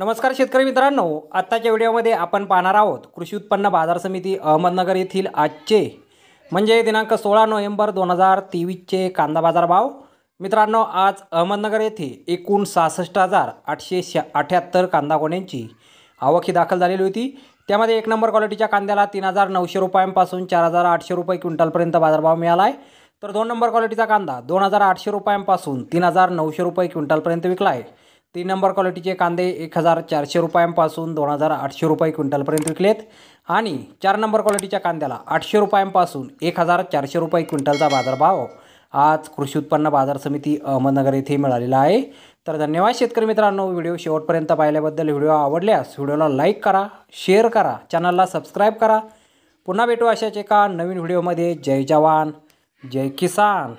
नमस्कार शेतकरी मित्रांनो आत्ताच्या व्हिडिओमध्ये आपण पाहणार आहोत कृषी उत्पन्न बाजार समिती अहमदनगर येथील आजचे म्हणजे दिनांक सोळा नोव्हेंबर दोन हजार तेवीसचे कांदा बाजार भाव मित्रांनो आज अहमदनगर येथे एकूण सहासष्ट हजार आठशे शा अठ्याहत्तर कांदा कोण्यांची आवक ही दाखल झालेली होती त्यामध्ये एक नंबर क्वालिटीच्या कांद्याला तीन हजार नऊशे रुपयांपासून चार हजार आठशे रुपये क्विंटलपर्यंत बाजारभाव मिळाला आहे तर दोन नंबर क्वालिटीचा कांदा दोन हजार आठशे रुपयांपासून तीन हजार नऊशे रुपये क्विंटलपर्यंत विकला आहे तीन नंबर क्वालिटीचे कांदे एक हजार चारशे रुपयांपासून दोन हजार आठशे रुपये क्विंटलपर्यंत विकलेत आणि चार नंबर क्वालिटीच्या कांद्याला आठशे रुपयांपासून एक हजार चारशे रुपये क्विंटलचा बाजारभाव आज कृषी उत्पन्न बाजार समिती अहमदनगर येथे मिळालेला आहे तर धन्यवाद शेतकरी मित्रांनो व्हिडिओ शेवटपर्यंत पाहिल्याबद्दल व्हिडिओ आवडल्यास व्हिडिओला लाईक करा शेअर करा चॅनलला सबस्क्राईब करा पुन्हा भेटू अशाच एका नवीन व्हिडिओमध्ये जय जवान जय किसान